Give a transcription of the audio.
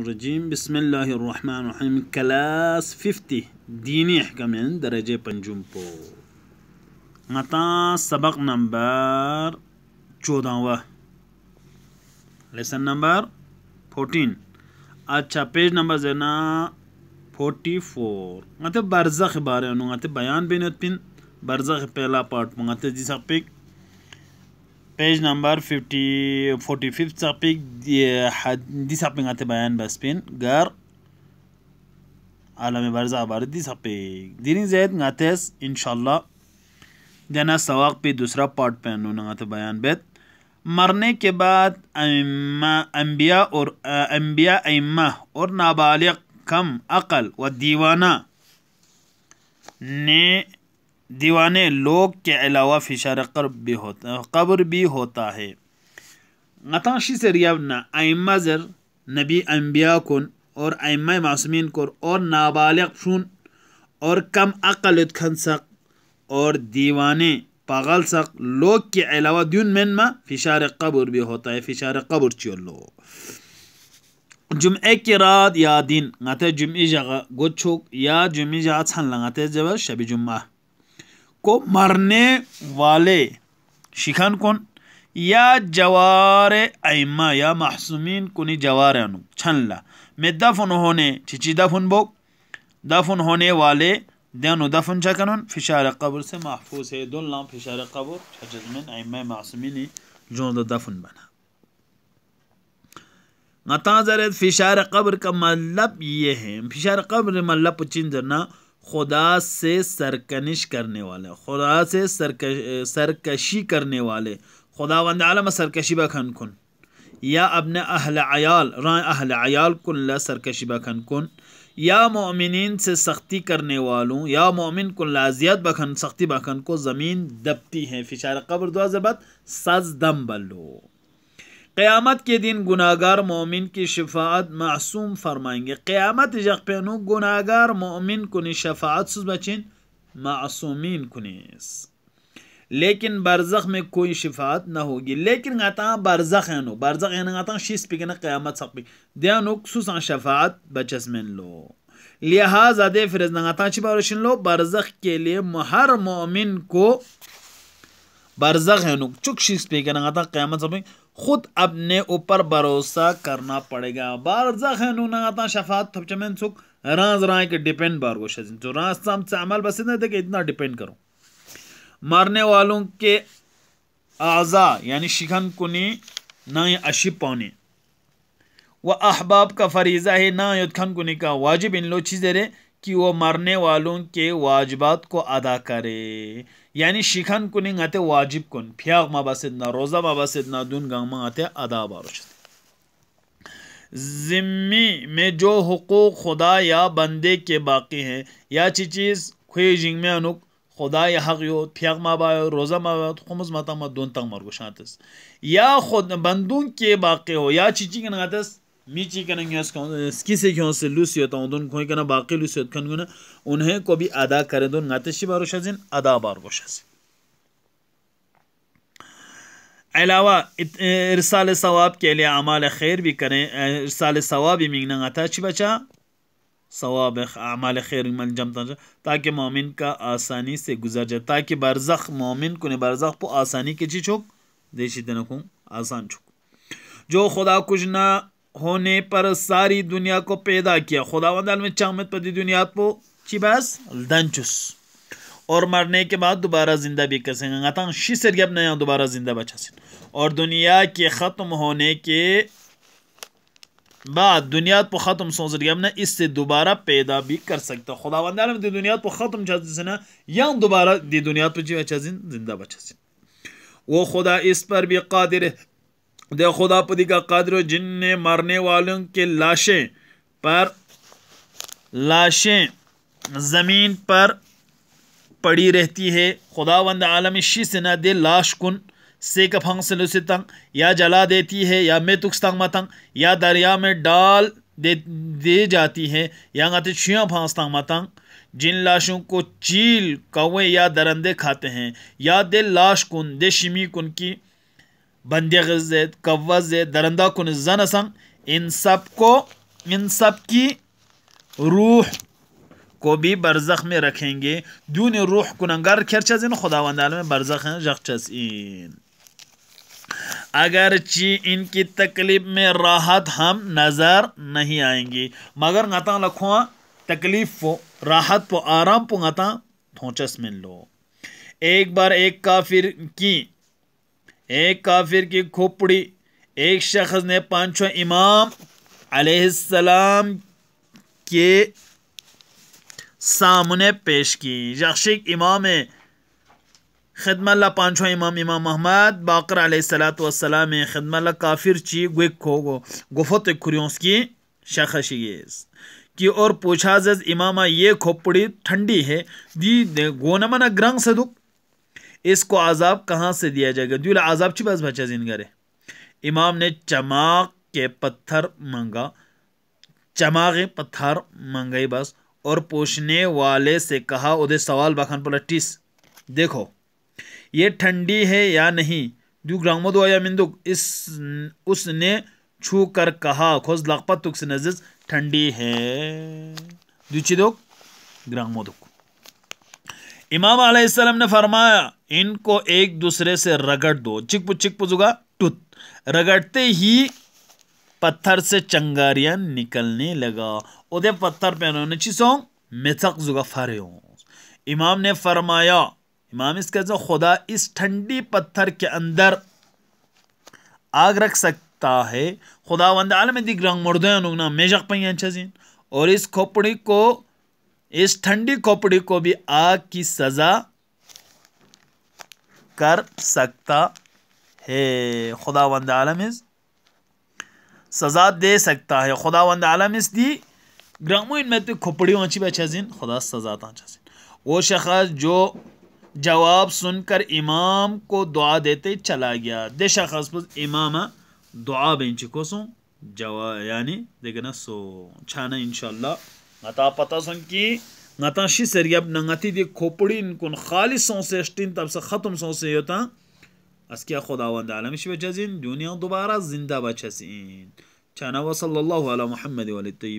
Rajim Bismillahirrahmanirrahim Kelas 50 Dini hikam yang Dereja panjum Ngata sabak nombor Chodawa Lesson nombor 14 Acha page nombor zena 44 Ngata barzakh bari anu, Ngata bayan binat pin Barzakh pehla part Ngata jisak pik page number 45 دي ديسع بيغات بيان بسبين غار علامة بارزة عبارة ديسع بيغ ديرين زيد نغاتيس إن شاء الله جنا سواق بي دوسرا part पे उन्होंने तो बयान बेत مرنے کے بعد انبیاء और अम्बिया अम्मा और नाबालिग कम अकल व दीवाना दीवान लोग के अलावा फिशर कब भी होता कब्र भी होता है नताशी से रियावना आइमाजर नबी अम्बिया कन और आइम मासमिन कन और नाबालग शुन और कम अकल खन सक और दीवाने पागल सक लोग के अलावा द्यून में फिशार कब्र भी होता है फिशार कब्र चलो जुमे के रात या दिन गाते जुमे जगह गुच्छुक या जुम्मी जगह छन लगाते जब शबी जुम्मा को मरने वाले शिखान कौन या जवार ऐमा या मासूमीन कुनी जवार अनु छनला में दफन होने चिची दफन बो दफन होने वाले दैन दफन छकन फिशार कब्र से महफूज है दो नाम फिशार कबर छजमिन ऐमा मासूमीन जो दफन बना गता फिशार कब्र का मतलब ये है फिशार कब्र मतलब चिंजना खुदा से सरकनिश करने वाले खुदा से सरकश सरकशी करने वाले खुदा वंद आलम सरकशी बखन कन या अपने अहल आयाल राय अहल आयाल कुल्ला सरकशी बखन कन या मोमिन से सख्ती करने वालों या मोमिन कुल्ला अजियत बखन सख्ती बखन को ज़मीन दबती है फ़िशार कब्र दो सज दम बलो क़यामत के दिन गुनागार मोमिन की शफात मासूम फरमाएंगे क़यामत यक पेनु गुनागार मोमिन कुन शफात सुबचिन मासूमीन कुनिस लेकिन बरजख में कोई शिफात ना होगी लेकिन आता बरजख है नो बरजख है आता शीस पिकन क़यामत सक पिक ध्यान सुसा शफात बचस में लो लिहाजा दे फिर आता छिपारोशन लो बरजख के लिए हर मोमिन को बरजख है नुक चुक शीस पिकन आता क़यामत सक खुद अपने ऊपर भरोसा करना पड़ेगा बारजख नूनाता शफात थपचमन सुख राज राय के डिपेंड बारगो शजन जो रास्ता हमसे अमल बसे नहीं देखे इतना डिपेंड करो मरने वालों के आज़ा यानी शिखन कुनी ना अशिप पौने वह अहबाब का फरीज़ा है ना खन कुनी का वाजिब इन लो चीज़ें कि वो मरने वालों के वाजबात को अदा करे यानी शिखन कुनिंग आते वाजिब कुन फ्याग मबासद ना रोज़ा मबासद ना दुन गंग आते अदा बारुश ज़िम्मी में जो हकूक़ खुदा या बंदे के बाकी हैं या चीज़ खुए जिंग में अनुक खुदा या हक यो फ्याग माबा रोज़ा माबा तो खुमस माता मा दोन तंग मरगो या खुद बंदों के बाकी हो या चीज़ी के नातस मीची के किसे क्यों से लुसियत उन कोई कहना बाकी लुसियत खन गुना उन्हें को भी अदा करें दोन नातशी बार शाजिन अदा बार शाजिन अलावा इरसाल सवाब के लिए अमाल खैर भी करें इरसाल सवाब ही मिंगना अताशी बचा सवाब अमाल खैर मन जमता ताकि मोमिन का आसानी से गुजर जाए ताकि बरजख मोमिन को बरजख को आसानी के चीज छुक देशी दिन आसान छुक जो खुदा कुछ ना होने पर सारी दुनिया को पैदा किया खुदावंद आलम चामत दुनिया को चिबास दंचुस और मरने के बाद दोबारा ज़िंदा भी कर सकेंगे अतः शिसर के अपने यहाँ दोबारा ज़िंदा बचा सकें और दुनिया के ख़त्म होने के बाद दुनिया पर ख़त्म सोच रही हमने इससे दोबारा पैदा भी कर सकता खुदा वंदालम दी दुनिया पर ख़त्म चाहते ना या दोबारा दी दुनिया पर जी अच्छा जिंदा बचा सिंह वो खुदा इस पर भी कादिर दे खुदापदी का कदर जिनने मरने वालों के लाशें पर लाशें ज़मीन पर पड़ी रहती है खुदा वंद आलम शी से न दे लाश कुन से कफंग से तंग या जला देती है या मे तुख तंग मतंग या दरिया में डाल दे दे जाती है या छुआ फांस तंग मतंग जिन लाशों को चील कौवे या दरंदे खाते हैं या दे लाश कुन दे शिमी कुन की बंदे जैद कव्वा जैद दरंदा कुन जन संग इन सब को इन सब की रूह को भी बरजख में रखेंगे दून रूह कुनंगर खिरचन खुदा में बरजख अगर ची इनकी तकलीफ में राहत हम नज़र नहीं आएंगी मगर गता लखवा तकलीफ पो राहत पो आराम पो नता थोचस मिल लो एक बार एक काफिर की एक काफिर की खोपड़ी एक शख्स ने पांचों इमाम अलैहिस्सलाम के सामने पेश की यशिक इमाम खिदमल्ला पांचों इमाम इमाम महमद बाकर सलातम खदमल्ला काफिर ची खो गो गुफत खुरियोंसकी शखशीस की और पूछा जज इमामा ये खोपड़ी ठंडी है दी गोनमन ग्रंग सदुक इसको आज़ाब कहाँ से दिया जाएगा दूल आज़ाब बस बचा जिन जिनगरे इमाम ने चमाक के पत्थर मांगा चमाक पत्थर मंगाई बस और पूछने वाले से कहा उधे सवाल बखान पलटिस देखो ये ठंडी है या नहीं दू ग्रामो तो दो या मिंदुक इस उसने छू कर कहा खोज लखपत से नजर ठंडी है दूची दो ग्रामो तो। दुख इमाम आलम ने फरमाया इनको एक दूसरे से रगड़ दो चिकपु चिकपु जुगा टुत रगड़ते ही पत्थर से चंगारियां निकलने लगा उदय पत्थर पे उन्होंने चीसों मिथक जुगा फरे इमाम ने फरमाया इमाम इसका जो खुदा इस ठंडी पत्थर के अंदर आग रख सकता है खुदा वंद आलम दिख रंग मुर्दे मेजक पैया छजीन और इस खोपड़ी को इस ठंडी खोपड़ी को भी आग की सज़ा कर सकता है खुदा वंद आलम इस सज़ा दे सकता है खुदा वंद आलम इस दी ग्रामो में तो खोपड़ी ऊँची बचा जिन खुदा सज़ा अच्छा जिन वो शख्स जो जवाब सुनकर इमाम को दुआ देते चला गया दे शख्स पर इमाम दुआ बेंच को सो जवा यानी देखना सो छाना इनशाला ngata pata song ki ngata shi ser gyab na ngati di khopurin kun khalis song se shtin tab se khatum song se yota askiya khuda wa da alam jazin dunya dobara zinda bachasin chana wa sallallahu ala muhammad wa